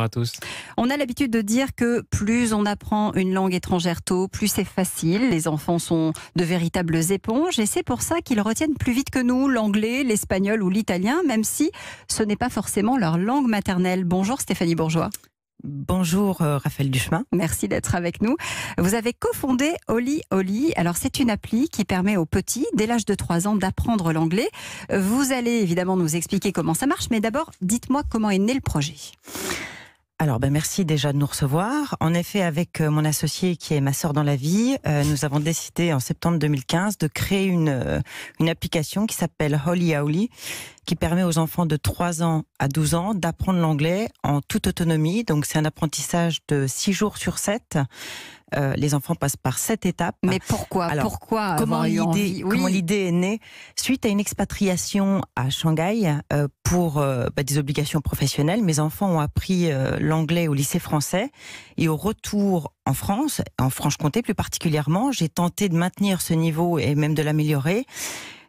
à tous. On a l'habitude de dire que plus on apprend une langue étrangère tôt, plus c'est facile. Les enfants sont de véritables éponges et c'est pour ça qu'ils retiennent plus vite que nous l'anglais, l'espagnol ou l'italien, même si ce n'est pas forcément leur langue maternelle. Bonjour Stéphanie Bourgeois. Bonjour euh, Raphaël Duchemin. Merci d'être avec nous. Vous avez cofondé Oli Oli. Alors c'est une appli qui permet aux petits, dès l'âge de 3 ans, d'apprendre l'anglais. Vous allez évidemment nous expliquer comment ça marche, mais d'abord dites-moi comment est né le projet. Alors, ben merci déjà de nous recevoir. En effet, avec euh, mon associé qui est ma sœur dans la vie, euh, nous avons décidé en septembre 2015 de créer une, euh, une application qui s'appelle Holy Howly, qui permet aux enfants de 3 ans à 12 ans d'apprendre l'anglais en toute autonomie. Donc, c'est un apprentissage de 6 jours sur 7 euh, les enfants passent par cette étape. Mais pourquoi Pourquoi Comment l'idée est née Suite à une expatriation à Shanghai euh, pour euh, bah, des obligations professionnelles, mes enfants ont appris l'anglais au lycée français et au retour en France, en Franche-Comté plus particulièrement, j'ai tenté de maintenir ce niveau et même de l'améliorer.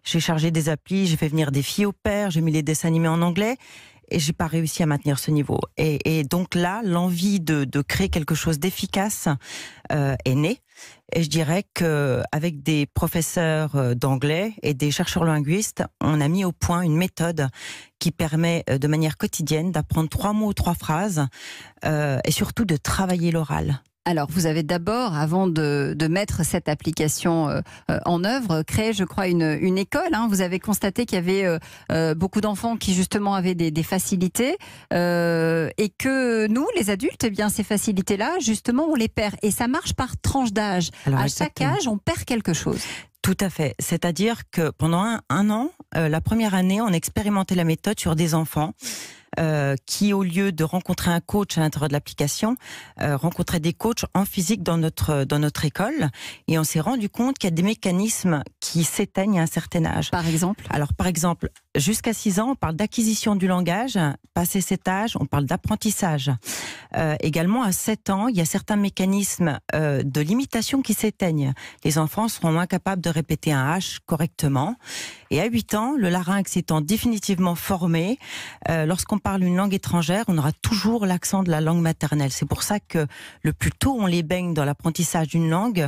J'ai chargé des applis, j'ai fait venir des filles au père, j'ai mis des dessins animés en anglais et j'ai pas réussi à maintenir ce niveau. Et, donc là, l'envie de, créer quelque chose d'efficace euh, est née. Et je dirais que avec des professeurs euh, d'anglais et des chercheurs linguistes, on a mis au point une méthode qui permet euh, de manière quotidienne d'apprendre trois mots, trois phrases, et surtout de travailler l'oral. Alors, vous avez d'abord, avant de, mettre cette application euh, euh, en œuvre, créé, je crois, une, école. Hein. Vous avez constaté qu'il y avait euh, beaucoup d'enfants qui, justement, avaient des, facilités et que nous, les adultes, eh bien, ces facilités-là, justement, on les perd. Et ça marche par tranche d'âge. À chaque âge, on perd quelque chose. Tout à fait. C'est-à-dire que pendant un an, la première année, on expérimentait la méthode sur des enfants. Euh, qui, au lieu de rencontrer un coach à l'intérieur de l'application, euh, rencontrait des coachs en physique dans notre, dans notre école. Et on s'est rendu compte qu'il y a des mécanismes qui s'éteignent à un certain âge. Par exemple Alors, par exemple, jusqu'à 6 ans, on parle d'acquisition du langage. Passé cet âge, on parle d'apprentissage. Euh, également, à 7 ans, il y a certains mécanismes euh, de limitation qui s'éteignent. Les enfants seront moins capables de répéter un H correctement. Et à 8 ans, le larynx étant définitivement formé, lorsqu'on parle une langue étrangère, on aura toujours l'accent de la langue maternelle. C'est pour ça que le plus tôt on les baigne dans l'apprentissage d'une langue,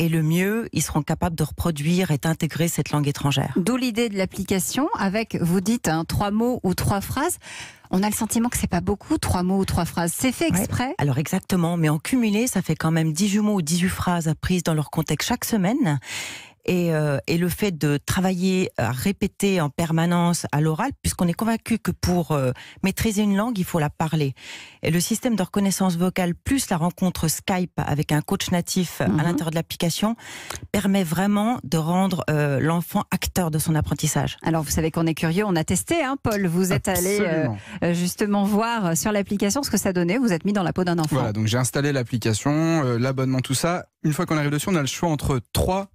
et le mieux, ils seront capables de reproduire et d'intégrer cette langue étrangère. D'où l'idée de l'application avec, vous dites, hein, trois mots ou trois phrases. On a le sentiment que c'est pas beaucoup, trois mots ou trois phrases. C'est fait exprès Alors exactement, mais en cumulé, ça fait quand même 18 mots ou 18 phrases apprises dans leur contexte chaque semaine. Euh, et, le fait de travailler, à euh, répéter en permanence à l'oral, puisqu'on est convaincu que pour euh, maîtriser une langue, il faut la parler. Et le système de reconnaissance vocale plus la rencontre Skype avec un coach natif à mhm. l'intérieur de l'application permet vraiment de rendre l'enfant acteur de son apprentissage. Alors vous savez qu'on est curieux, on a testé, hein, Paul. Vous êtes allé justement voir sur l'application ce que ça donnait. Vous êtes mis dans la peau d'un enfant. Voilà, donc j'ai installé l'application, l'abonnement, tout ça. Une fois qu'on arrive dessus, on a le choix entre trois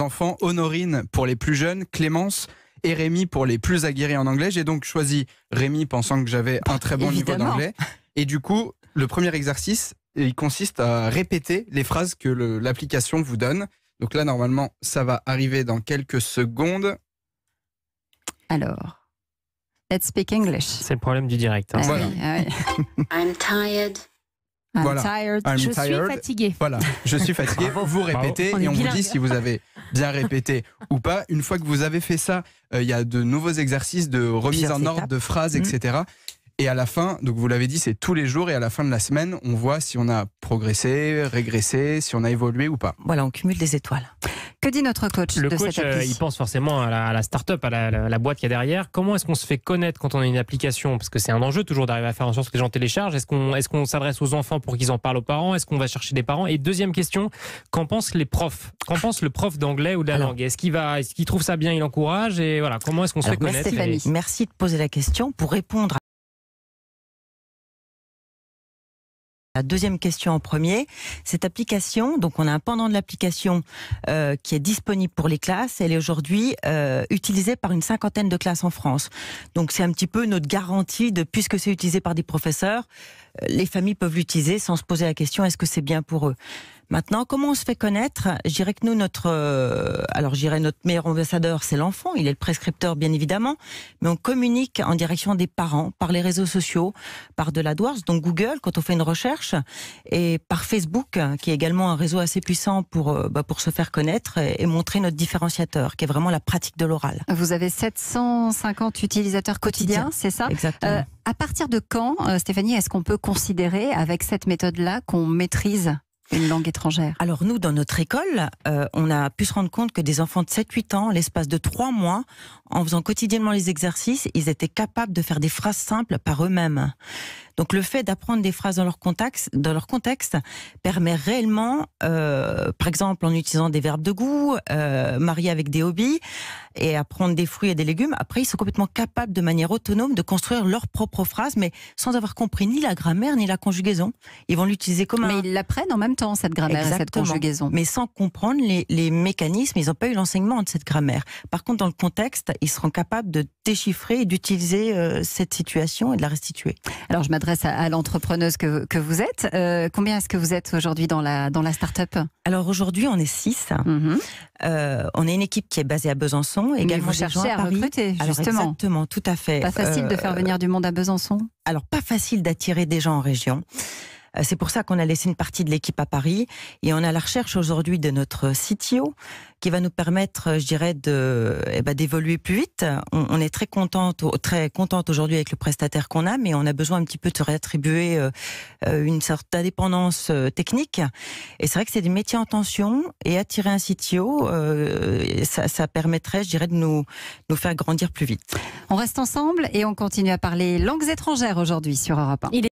enfants, Honorine pour les plus jeunes, Clémence et Rémi pour les plus aguerris en anglais. J'ai donc choisi Rémi pensant que j'avais un très bon niveau d'anglais. Et du coup, le premier exercice, il consiste à répéter les phrases que l'application vous donne. Donc là, normalement, ça va arriver dans quelques secondes. Alors, let's speak English. C'est le problème du direct. Hein. Ah ah I'm tired. I'm je suis fatigué. Voilà, je suis fatigué. vous répétez et on, vous dit si vous avez bien répété ou pas. Une fois que vous avez fait ça, euh, il y a de nouveaux exercices de remise en ordre de phrases, etc. Mm. Et à la fin, donc vous l'avez dit, c'est tous les jours et à la fin de la semaine, on voit si on a progressé, régressé, si on a évolué ou pas. Voilà, on cumule des étoiles. Que dit notre coach de coach, cette euh, il pense forcément à la, start-up, à la, la, qu'il boîte qui est derrière. Comment est-ce qu'on se fait connaître quand on a une application Parce que c'est un enjeu toujours d'arriver à faire en sorte que les gens téléchargent. Est-ce qu'on est qu'on s'adresse aux enfants pour qu'ils en parlent aux parents Est-ce qu'on va chercher des parents Et deuxième question, qu'en pensent les profs Qu'en pense le prof d'anglais ou de la langue Est-ce qu'il va, est-ce qu'il trouve ça bien Il encourage Et voilà, comment est-ce qu'on se fait connaître Stéphanie, merci de poser la question pour répondre. À La deuxième question en premier, cette application, donc on a un pendant de l'application euh, qui est disponible pour les classes, elle est aujourd'hui euh, utilisée par une cinquantaine de classes en France. Donc c'est un petit peu notre garantie de, puisque c'est utilisé par des professeurs, euh, les familles peuvent l'utiliser sans se poser la question est-ce que c'est bien pour eux Maintenant, comment on se fait connaître Je dirais que nous, notre, euh, alors j'irai notre meilleur ambassadeur, c'est l'enfant. Il est le prescripteur, bien évidemment, mais on communique en direction des parents par les réseaux sociaux, par de la donc Google, quand on fait une recherche, et par Facebook, qui est également un réseau assez puissant pour euh, bah, pour se faire connaître et, montrer notre différenciateur, qui est vraiment la pratique de l'oral. Vous avez 750 utilisateurs quotidiens, c'est ça Exactement. Euh, à partir de quand, Stéphanie, est-ce qu'on peut considérer avec cette méthode-là qu'on maîtrise une langue étrangère Alors nous, dans notre école, euh, on a pu se rendre compte que des enfants de 7-8 ans, l'espace de 3 mois, en faisant quotidiennement les exercices, ils étaient capables de faire des phrases simples par eux-mêmes. Donc le fait d'apprendre des phrases dans leur contexte, dans leur contexte permet réellement, euh, par exemple en utilisant des verbes de goût, euh, marier avec des hobbies et apprendre des fruits et des légumes. Après, ils sont complètement capables de manière autonome de construire leurs propres phrases, mais sans avoir compris ni la grammaire ni la conjugaison. Ils vont l'utiliser comme un... Mais ils l'apprennent en même temps, cette grammaire et cette conjugaison. Mais sans comprendre les, mécanismes, ils n'ont pas eu l'enseignement de cette grammaire. Par contre, dans le contexte, ils seront capables de déchiffrer et d'utiliser euh, cette situation et de la restituer. Alors, je à, l'entrepreneuse que, vous êtes. Euh, combien est-ce que vous êtes aujourd'hui dans la, dans la start-up Alors aujourd'hui, on est six. Mhm. Euh, on est une équipe qui est basée à Besançon. Et également vous cherchez à, recruter, justement. Alors, exactement, tout à fait. Pas facile de faire euh, venir du monde à Besançon Alors, pas facile d'attirer des gens en région. Euh, c'est pour ça qu'on a laissé une partie de l'équipe à Paris et on a la recherche aujourd'hui de notre CTO qui va nous permettre, euh, je dirais, de eh ben, d'évoluer plus vite. On, est très contente, très contente aujourd'hui avec le prestataire qu'on a, mais on a besoin un petit peu de se réattribuer euh, une sorte d'indépendance technique. Et c'est vrai que c'est des métiers en tension et attirer un CTO, ça, permettrait, je dirais, de nous nous faire grandir plus vite. On reste ensemble et on continue à parler langues étrangères aujourd'hui sur Europe 1.